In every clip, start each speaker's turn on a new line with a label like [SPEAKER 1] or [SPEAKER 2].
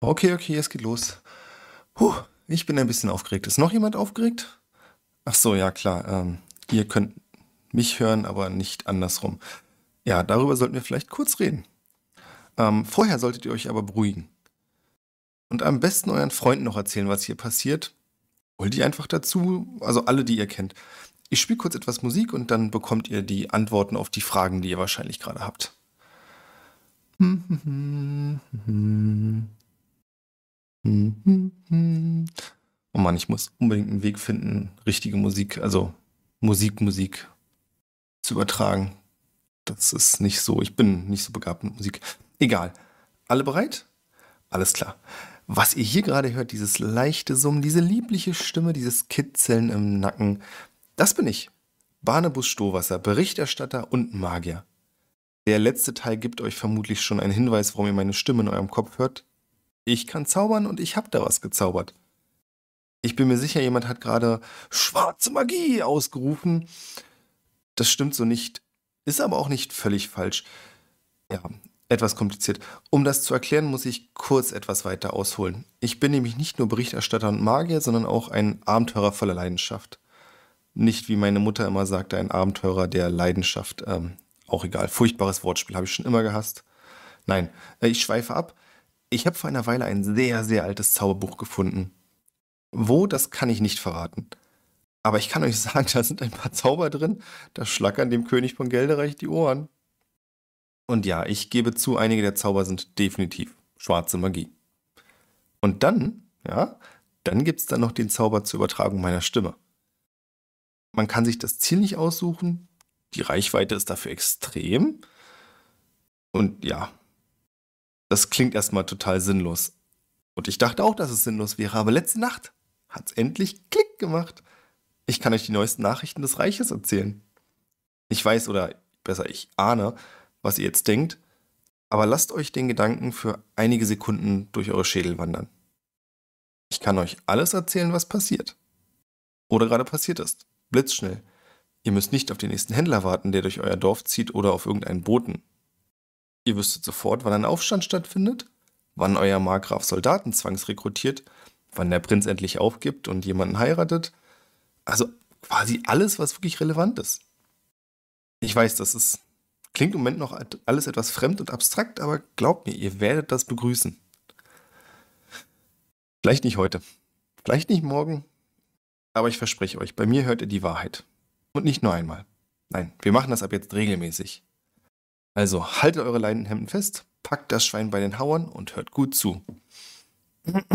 [SPEAKER 1] Okay, okay, es geht los. Puh, ich bin ein bisschen aufgeregt. Ist noch jemand aufgeregt? Ach so, ja klar. Ähm, ihr könnt mich hören, aber nicht andersrum. Ja, darüber sollten wir vielleicht kurz reden. Ähm, vorher solltet ihr euch aber beruhigen. Und am besten euren Freunden noch erzählen, was hier passiert. Holt die einfach dazu, also alle, die ihr kennt. Ich spiele kurz etwas Musik und dann bekommt ihr die Antworten auf die Fragen, die ihr wahrscheinlich gerade habt. Hm, hm, hm, Oh Mann, ich muss unbedingt einen Weg finden, richtige Musik, also Musik, Musik zu übertragen. Das ist nicht so. Ich bin nicht so begabt mit Musik. Egal. Alle bereit? Alles klar. Was ihr hier gerade hört, dieses leichte Summen, diese liebliche Stimme, dieses Kitzeln im Nacken, das bin ich. Barnabus Stohwasser, Berichterstatter und Magier. Der letzte Teil gibt euch vermutlich schon einen Hinweis, warum ihr meine Stimme in eurem Kopf hört ich kann zaubern und ich habe da was gezaubert. Ich bin mir sicher, jemand hat gerade schwarze Magie ausgerufen. Das stimmt so nicht, ist aber auch nicht völlig falsch. Ja, etwas kompliziert. Um das zu erklären, muss ich kurz etwas weiter ausholen. Ich bin nämlich nicht nur Berichterstatter und Magier, sondern auch ein Abenteurer voller Leidenschaft. Nicht, wie meine Mutter immer sagte, ein Abenteurer der Leidenschaft. Ähm, auch egal, furchtbares Wortspiel, habe ich schon immer gehasst. Nein, äh, ich schweife ab. Ich habe vor einer Weile ein sehr, sehr altes Zauberbuch gefunden. Wo, das kann ich nicht verraten. Aber ich kann euch sagen, da sind ein paar Zauber drin, da schlackern dem König von Gelderreich die Ohren. Und ja, ich gebe zu, einige der Zauber sind definitiv schwarze Magie. Und dann, ja, dann gibt es dann noch den Zauber zur Übertragung meiner Stimme. Man kann sich das Ziel nicht aussuchen, die Reichweite ist dafür extrem. Und ja, das klingt erstmal total sinnlos. Und ich dachte auch, dass es sinnlos wäre, aber letzte Nacht hat es endlich Klick gemacht. Ich kann euch die neuesten Nachrichten des Reiches erzählen. Ich weiß oder besser, ich ahne, was ihr jetzt denkt, aber lasst euch den Gedanken für einige Sekunden durch eure Schädel wandern. Ich kann euch alles erzählen, was passiert. Oder gerade passiert ist. Blitzschnell. Ihr müsst nicht auf den nächsten Händler warten, der durch euer Dorf zieht oder auf irgendeinen Boten. Ihr wüsstet sofort, wann ein Aufstand stattfindet, wann euer Markgraf Soldaten zwangsrekrutiert, wann der Prinz endlich aufgibt und jemanden heiratet. Also quasi alles, was wirklich relevant ist. Ich weiß, das ist, klingt im Moment noch alles etwas fremd und abstrakt, aber glaubt mir, ihr werdet das begrüßen. Vielleicht nicht heute, vielleicht nicht morgen, aber ich verspreche euch, bei mir hört ihr die Wahrheit. Und nicht nur einmal. Nein, wir machen das ab jetzt regelmäßig. Also haltet eure Leinenhemden fest, packt das Schwein bei den Hauern und hört gut zu.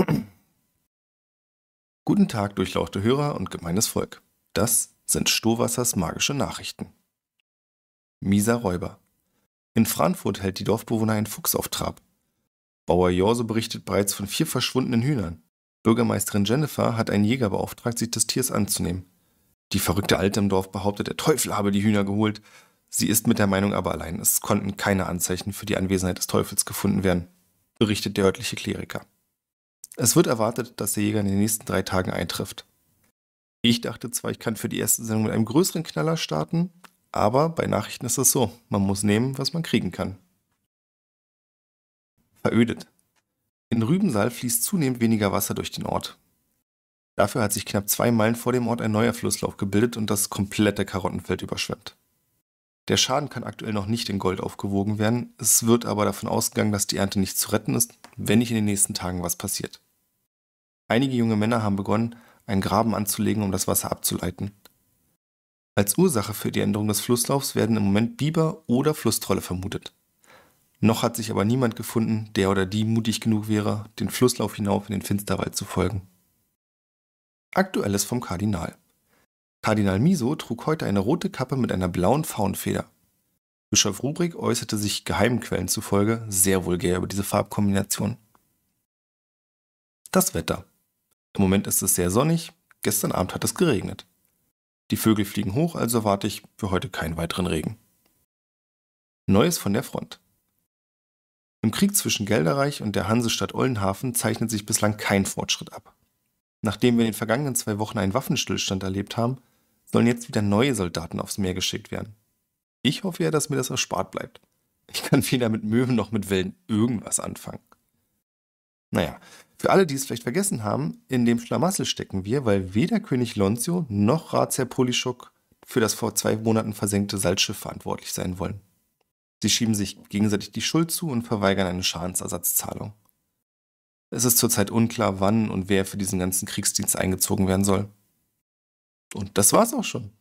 [SPEAKER 1] Guten Tag, durchlauchte Hörer und gemeines Volk. Das sind Stohwassers magische Nachrichten. Mieser Räuber. In Frankfurt hält die Dorfbewohner einen Fuchs auf Trab. Bauer Jorse berichtet bereits von vier verschwundenen Hühnern. Bürgermeisterin Jennifer hat einen Jäger beauftragt, sich des Tiers anzunehmen. Die verrückte Alte im Dorf behauptet, der Teufel habe die Hühner geholt. Sie ist mit der Meinung aber allein, es konnten keine Anzeichen für die Anwesenheit des Teufels gefunden werden, berichtet der örtliche Kleriker. Es wird erwartet, dass der Jäger in den nächsten drei Tagen eintrifft. Ich dachte zwar, ich kann für die erste Sendung mit einem größeren Knaller starten, aber bei Nachrichten ist es so, man muss nehmen, was man kriegen kann. Verödet. In Rübensaal fließt zunehmend weniger Wasser durch den Ort. Dafür hat sich knapp zwei Meilen vor dem Ort ein neuer Flusslauf gebildet und das komplette Karottenfeld überschwemmt. Der Schaden kann aktuell noch nicht in Gold aufgewogen werden, es wird aber davon ausgegangen, dass die Ernte nicht zu retten ist, wenn nicht in den nächsten Tagen was passiert. Einige junge Männer haben begonnen, einen Graben anzulegen, um das Wasser abzuleiten. Als Ursache für die Änderung des Flusslaufs werden im Moment Biber oder Flusstrolle vermutet. Noch hat sich aber niemand gefunden, der oder die mutig genug wäre, den Flusslauf hinauf in den Finsterwald zu folgen. Aktuelles vom Kardinal. Kardinal Miso trug heute eine rote Kappe mit einer blauen Faunfeder. Bischof Rubrik äußerte sich geheimen Quellen zufolge sehr vulgär über diese Farbkombination. Das Wetter. Im Moment ist es sehr sonnig, gestern Abend hat es geregnet. Die Vögel fliegen hoch, also erwarte ich für heute keinen weiteren Regen. Neues von der Front. Im Krieg zwischen Gelderreich und der Hansestadt Ollenhafen zeichnet sich bislang kein Fortschritt ab. Nachdem wir in den vergangenen zwei Wochen einen Waffenstillstand erlebt haben, sollen jetzt wieder neue Soldaten aufs Meer geschickt werden. Ich hoffe ja, dass mir das erspart bleibt. Ich kann weder mit Möwen noch mit Wellen irgendwas anfangen. Naja, für alle, die es vielleicht vergessen haben, in dem Schlamassel stecken wir, weil weder König Lonzio noch Ratsherr Polischuk für das vor zwei Monaten versenkte Salzschiff verantwortlich sein wollen. Sie schieben sich gegenseitig die Schuld zu und verweigern eine Schadensersatzzahlung. Es ist zurzeit unklar, wann und wer für diesen ganzen Kriegsdienst eingezogen werden soll. Und das war's auch schon.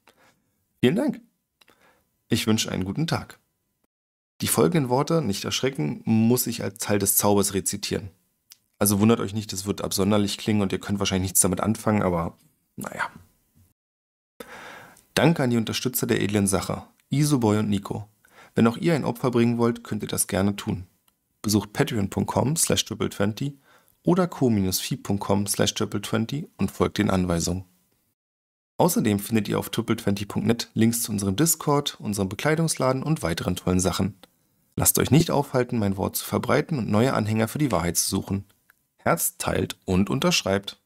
[SPEAKER 1] Vielen Dank. Ich wünsche einen guten Tag. Die folgenden Worte, nicht erschrecken, muss ich als Teil des Zaubers rezitieren. Also wundert euch nicht, es wird absonderlich klingen und ihr könnt wahrscheinlich nichts damit anfangen, aber naja. Danke an die Unterstützer der edlen Sache, Isoboy und Nico. Wenn auch ihr ein Opfer bringen wollt, könnt ihr das gerne tun. Besucht patreon.com slash triple20 oder co-fi.com slash triple20 und folgt den Anweisungen. Außerdem findet ihr auf triple20.net Links zu unserem Discord, unserem Bekleidungsladen und weiteren tollen Sachen. Lasst euch nicht aufhalten, mein Wort zu verbreiten und neue Anhänger für die Wahrheit zu suchen. Herz teilt und unterschreibt.